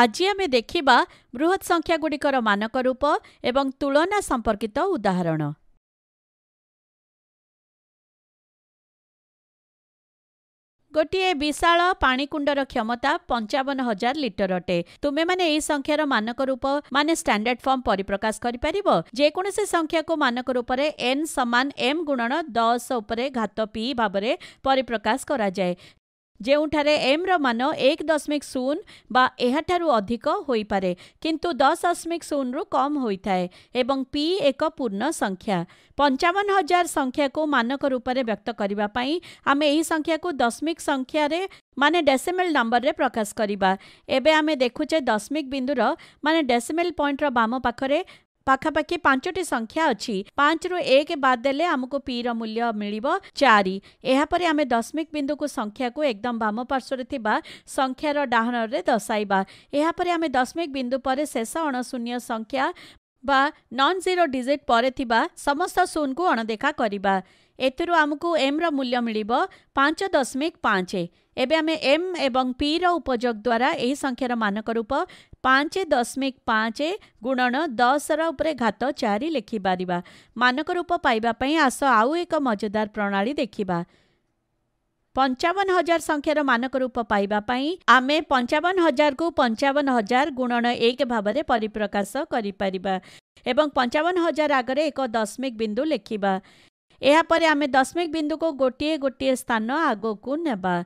ଆଜି ଆମେ ଦେଖିବା ବୃହତ୍ ସଂଖ୍ୟାଗୁଡ଼ିକର ମାନକ ରୂପ ଏବଂ ତୁଳନା ସମ୍ପର୍କିତ ଉଦାହରଣ ଗୋଟିଏ ବିଶାଳ ପାଣିକୁଣ୍ଡର କ୍ଷମତା ପଞ୍ଚାବନ ହଜାର ଲିଟର ଅଟେ ତୁମେମାନେ ଏହି ସଂଖ୍ୟାର ମାନକ ରୂପ ମାନେ ଷ୍ଟାଣ୍ଡାର୍ଡ ଫର୍ମ ପରିପ୍ରକାଶ କରିପାରିବ ଯେକୌଣସି ସଂଖ୍ୟାକୁ ମାନକ ରୂପରେ ଏନ୍ ସମାନ ଏମ୍ ଗୁଣନ ଦଶ ଉପରେ ଘାତ ପି ଭାବରେ ପରିପ୍ରକାଶ କରାଯାଏ ଯେଉଁଠାରେ ଏମ୍ର ମାନ ଏକ ଦଶମିକ ଶୂନ ବା ଏହାଠାରୁ ଅଧିକ ହୋଇପାରେ କିନ୍ତୁ ଦଶ ଦଶମିକ ଶୂନରୁ କମ୍ ହୋଇଥାଏ ଏବଂ ପି ଏକ ପୂର୍ଣ୍ଣ ସଂଖ୍ୟା ପଞ୍ଚାବନ ହଜାର ସଂଖ୍ୟାକୁ ମାନକ ରୂପରେ ବ୍ୟକ୍ତ କରିବା ପାଇଁ ଆମେ ଏହି ସଂଖ୍ୟାକୁ ଦଶମିକ ସଂଖ୍ୟାରେ ମାନେ ଡେସିମେଲ ନମ୍ବରରେ ପ୍ରକାଶ କରିବା ଏବେ ଆମେ ଦେଖୁଛେ ଦଶମିକ ବିନ୍ଦୁର ମାନେ ଡେସିମେଲ ପଏଣ୍ଟର ବାମ ପାଖରେ ପାଖାପାଖି ପାଞ୍ଚଟି ସଂଖ୍ୟା ଅଛି ପାଞ୍ଚରୁ ଏକ ବାଦ ଦେଲେ ଆମକୁ ପିର ମୂଲ୍ୟ ମିଳିବ ଚାରି ଏହାପରେ ଆମେ ଦଶମିକ ବିନ୍ଦୁକୁ ସଂଖ୍ୟାକୁ ଏକଦମ ବାମ ପାର୍ଶ୍ୱରେ ଥିବା ସଂଖ୍ୟାର ଡାହାଣରେ ଦର୍ଶାଇବା ଏହାପରେ ଆମେ ଦଶମିକ ବିନ୍ଦୁ ପରେ ଶେଷ ଅଣଶୂନ୍ୟ ସଂଖ୍ୟା बा, जीरो डिजिट परेन समस्त सुन करिबा, अणदेखा एमु एम र मूल्यो पाँच दशमिक पाँच एम एम एङ्ख्यार मनकरूप पाँच दशमिक पाँच गुणन दस र उप घ चारिखिपर मानक रूप पा आस एक मजेदार प्रणाली देखा 55,000 हजार मानक रूप मकर रूप पान हजार को पञ्चावन हजार गुणन एक भाव परिप्रकाश गरिपर ए पञ्चवन हजार आगर एक दशमिक बिन्दु लेख्दा यहाँ आमे दसमिक बिन्दुको स्थान आगो आगको नेबा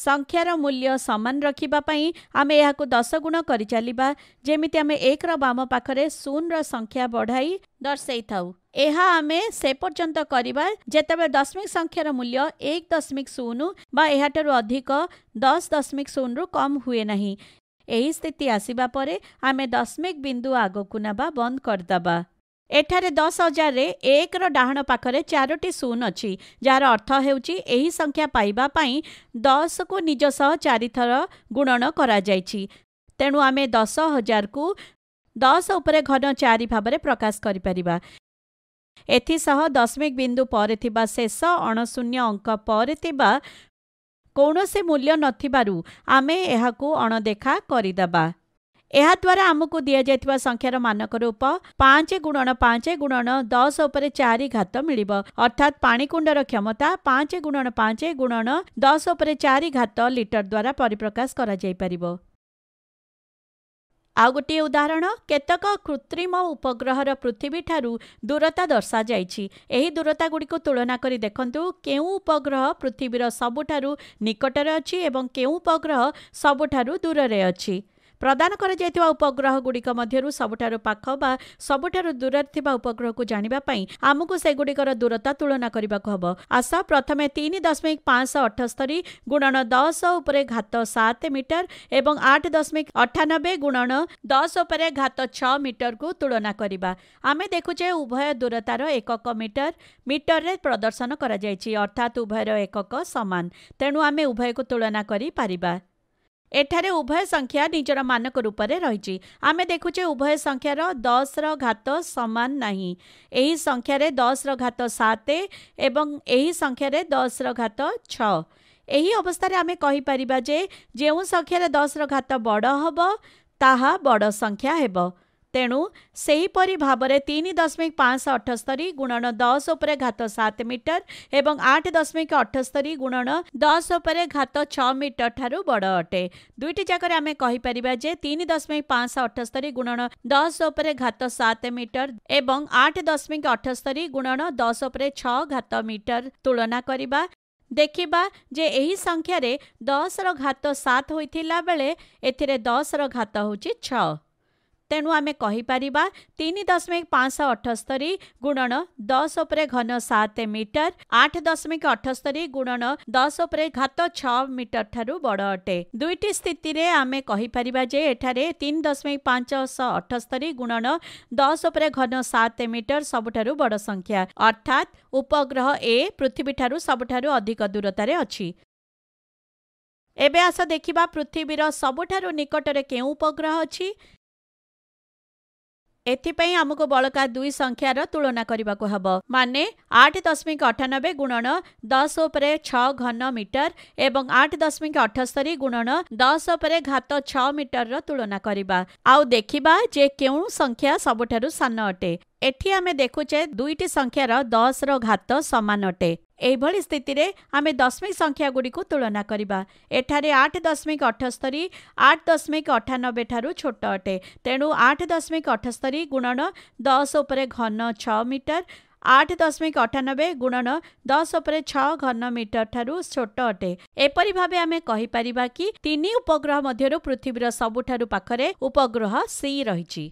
संख्यार मूल्य समान रख्पै आमे यु दस गुण गरिचालाम पाखर शून र संख्या बढाइ दर्शाइमे पर्यन्त दशमिक संख्यार मूल्य एक दशमिक शून्य एस दशमिक शून रु कही स्थिति आसिपर आमे दसमिक बिन्दु आगको ना बन्द गरिदवा ଏଠାରେ ଦଶ ହଜାରରେ ଏକର ଡାହାଣ ପାଖରେ ଚାରୋଟି ଶୂନ ଅଛି ଯାହାର ଅର୍ଥ ହେଉଛି ଏହି ସଂଖ୍ୟା ପାଇବା ପାଇଁ ଦଶକୁ ନିଜ ସହ ଚାରିଥର ଗୁଣନ କରାଯାଇଛି ତେଣୁ ଆମେ ଦଶ ହଜାରକୁ ଦଶ ଉପରେ ଘନ ଚାରି ଭାବରେ ପ୍ରକାଶ କରିପାରିବା ଏଥିସହ ଦଶମିକ ବିନ୍ଦୁ ପରେ ଥିବା ଶେଷ ଅଣଶୂନ୍ୟ ଅଙ୍କ ପରେ ଥିବା କୌଣସି ମୂଲ୍ୟ ନଥିବାରୁ ଆମେ ଏହାକୁ ଅଣଦେଖା କରିଦେବା ଏହାଦ୍ୱାରା ଆମକୁ ଦିଆଯାଇଥିବା ସଂଖ୍ୟାର ମାନକ ରୂପ ପାଞ୍ଚ ଗୁଣନ ପାଞ୍ଚ ଗୁଣନ ଦଶ ଉପରେ ଚାରି ଘାତ ମିଳିବ ଅର୍ଥାତ୍ ପାଣିକୁଣ୍ଡର କ୍ଷମତା ପାଞ୍ଚ ଗୁଣନ ପାଞ୍ଚ ଗୁଣନ ଦଶ ଉପରେ ଚାରି ଘାତ ଲିଟର ଦ୍ୱାରା ପରିପ୍ରକାଶ କରାଯାଇପାରିବ ଆଉ ଗୋଟିଏ ଉଦାହରଣ କେତେକ କୃତ୍ରିମ ଉପଗ୍ରହର ପୃଥିବୀଠାରୁ ଦୂରତା ଦର୍ଶାଯାଇଛି ଏହି ଦୂରତାଗୁଡ଼ିକୁ ତୁଳନା କରି ଦେଖନ୍ତୁ କେଉଁ ଉପଗ୍ରହ ପୃଥିବୀର ସବୁଠାରୁ ନିକଟରେ ଅଛି ଏବଂ କେଉଁ ଉପଗ୍ରହ ସବୁଠାରୁ ଦୂରରେ ଅଛି ପ୍ରଦାନ କରାଯାଇଥିବା ଉପଗ୍ରହଗୁଡ଼ିକ ମଧ୍ୟରୁ ସବୁଠାରୁ ପାଖ ବା ସବୁଠାରୁ ଦୂରରେ ଥିବା ଉପଗ୍ରହକୁ ଜାଣିବା ପାଇଁ ଆମକୁ ସେଗୁଡ଼ିକର ଦୂରତା ତୁଳନା କରିବାକୁ ହେବ ଆସ ପ୍ରଥମେ ତିନି ଦଶମିକ ପାଞ୍ଚଶହ ଅଠସ୍ତରି ଗୁଣନ ଦଶ ଉପରେ ଘାତ ସାତ ମିଟର ଏବଂ ଆଠ ଦଶମିକ ଅଠାନବେ ଗୁଣନ ଦଶ ଉପରେ ଘାତ ଛଅ ମିଟରକୁ ତୁଳନା କରିବା ଆମେ ଦେଖୁଛେ ଉଭୟ ଦୂରତାର ଏକକ ମିଟର ମିଟରରେ ପ୍ରଦର୍ଶନ କରାଯାଇଛି ଅର୍ଥାତ୍ ଉଭୟର ଏକକ ସମାନ ତେଣୁ ଆମେ ଉଭୟକୁ ତୁଳନା କରିପାରିବା ଏଠାରେ ଉଭୟ ସଂଖ୍ୟା ନିଜର ମାନକ ରୂପରେ ରହିଛି ଆମେ ଦେଖୁଛେ ଉଭୟ ସଂଖ୍ୟାର ଦଶର ଘାତ ସମାନ ନାହିଁ ଏହି ସଂଖ୍ୟାରେ ଦଶର ଘାତ ସାତ ଏବଂ ଏହି ସଂଖ୍ୟାରେ ଦଶର ଘାତ ଛଅ ଏହି ଅବସ୍ଥାରେ ଆମେ କହିପାରିବା ଯେ ଯେଉଁ ସଂଖ୍ୟାରେ ଦଶର ଘାତ ବଡ଼ ହେବ ତାହା ବଡ଼ ସଂଖ୍ୟା ହେବ ତେଣୁ ସେହିପରି ଭାବରେ ତିନି ଦଶମିକ ପାଞ୍ଚଶହ ଅଠସ୍ତରୀ ଗୁଣନ ଦଶ ଉପରେ ଘାତ ସାତ ମିଟର ଏବଂ ଆଠ ଦଶମିକ ଅଠସ୍ତରୀ ଗୁଣନ ଦଶ ଉପରେ ଘାତ ଛଅ ମିଟର ଠାରୁ ବଡ଼ ଅଟେ ଦୁଇଟି ଯାକରେ ଆମେ କହିପାରିବା ଯେ ତିନି ଦଶମିକ ପାଞ୍ଚଶହ ଅଠସ୍ତରୀ ଗୁଣନ ଦଶ ଉପରେ ଘାତ ସାତ ମିଟର ଏବଂ ଆଠ ଦଶମିକ ଅଠସ୍ତରୀ ଗୁଣନ ଦଶ ଉପରେ ଛଅ ଘାତ ମିଟର ତୁଳନା କରିବା ଦେଖିବା ଯେ ଏହି ସଂଖ୍ୟାରେ ଦଶର ଘାତ ସାତ ହୋଇଥିଲା ବେଳେ ଏଥିରେ ଦଶର ଘାତ ହେଉଛି ଛଅ तेणुआ पाँचश अठस्तरी गुणन दस घन सत मिटर आठ दशमिक अठस्तरी गुणन दस घटर ठु बड अटे दुईटी स्थिति आमे दशमिक पाँचश अठस्तरी गुणन दस घन सत मिटर सब ठु संख्या अर्थात उपग्रह ए पृथ्वी ठु सबु अधिक दूरतार अझ एस देखि पृथ्वी र सबुठु निकटर उपग्रह अ आमु बलका दुई संखार तुलना हे हबो माने 8.98 अठानब्बे गुणन दस उप छ घन 8.78 एठ 10 अठस्तरी गुणन दस घटर र तुलना जे केही संख्या सबठारु सान अटे देखु देखुछे दुईटी सङ्ख्या र दस र घात समान अटे ଏହିଭଳି ସ୍ଥିତିରେ ଆମେ ଦଶମିକ ସଂଖ୍ୟାଗୁଡ଼ିକୁ ତୁଳନା କରିବା ଏଠାରେ ଆଠ ଦଶମିକ ଅଠସ୍ତରୀ ଆଠ ଦଶମିକ ଅଠାନବେ ଠାରୁ ଛୋଟ ଅଟେ ତେଣୁ ଆଠ ଦଶମିକ ଅଠସ୍ତରୀ ଗୁଣନ ଦଶ ଉପରେ ଘନ ଛଅ ମିଟର ଆଠ ଦଶମିକ ଅଠାନବେ ଗୁଣନ ଦଶ ଉପରେ ଛଅ ଘନ ମିଟର ଠାରୁ ଛୋଟ ଅଟେ ଏପରି ଭାବେ ଆମେ କହିପାରିବା କି ତିନି ଉପଗ୍ରହ ମଧ୍ୟରୁ ପୃଥିବୀର ସବୁଠାରୁ ପାଖରେ ଉପଗ୍ରହ ସି ରହିଛି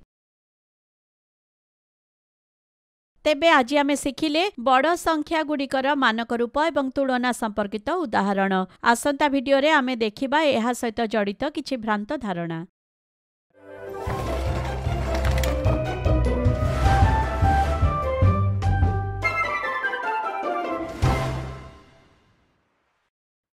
ତେବେ ଆଜି ଆମେ ଶିଖିଲେ ବଡ଼ ସଂଖ୍ୟାଗୁଡ଼ିକର ମାନକ ରୂପ ଏବଂ ତୁଳନା ସମ୍ପର୍କିତ ଉଦାହରଣ ଆସନ୍ତା ଭିଡିଓରେ ଆମେ ଦେଖିବା ଏହା ସହିତ ଜଡ଼ିତ କିଛି ଭ୍ରାନ୍ତ ଧାରଣା